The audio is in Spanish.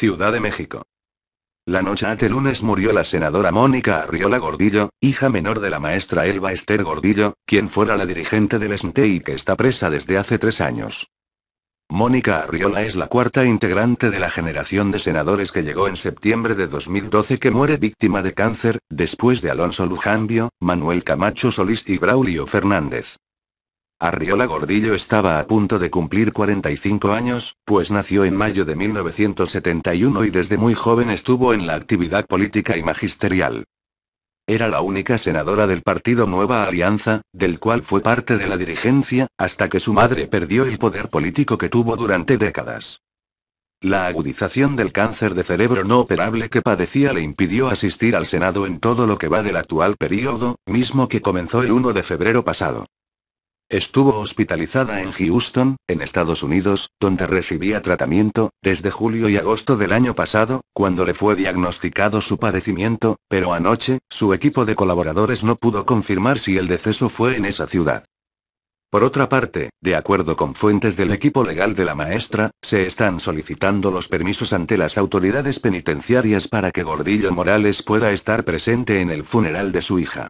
Ciudad de México. La noche ante lunes murió la senadora Mónica Arriola Gordillo, hija menor de la maestra Elba Esther Gordillo, quien fuera la dirigente del SNTE y que está presa desde hace tres años. Mónica Arriola es la cuarta integrante de la generación de senadores que llegó en septiembre de 2012 que muere víctima de cáncer, después de Alonso Lujambio, Manuel Camacho Solís y Braulio Fernández. Arriola Gordillo estaba a punto de cumplir 45 años, pues nació en mayo de 1971 y desde muy joven estuvo en la actividad política y magisterial. Era la única senadora del partido Nueva Alianza, del cual fue parte de la dirigencia, hasta que su madre perdió el poder político que tuvo durante décadas. La agudización del cáncer de cerebro no operable que padecía le impidió asistir al Senado en todo lo que va del actual periodo, mismo que comenzó el 1 de febrero pasado. Estuvo hospitalizada en Houston, en Estados Unidos, donde recibía tratamiento, desde julio y agosto del año pasado, cuando le fue diagnosticado su padecimiento, pero anoche, su equipo de colaboradores no pudo confirmar si el deceso fue en esa ciudad. Por otra parte, de acuerdo con fuentes del equipo legal de la maestra, se están solicitando los permisos ante las autoridades penitenciarias para que Gordillo Morales pueda estar presente en el funeral de su hija.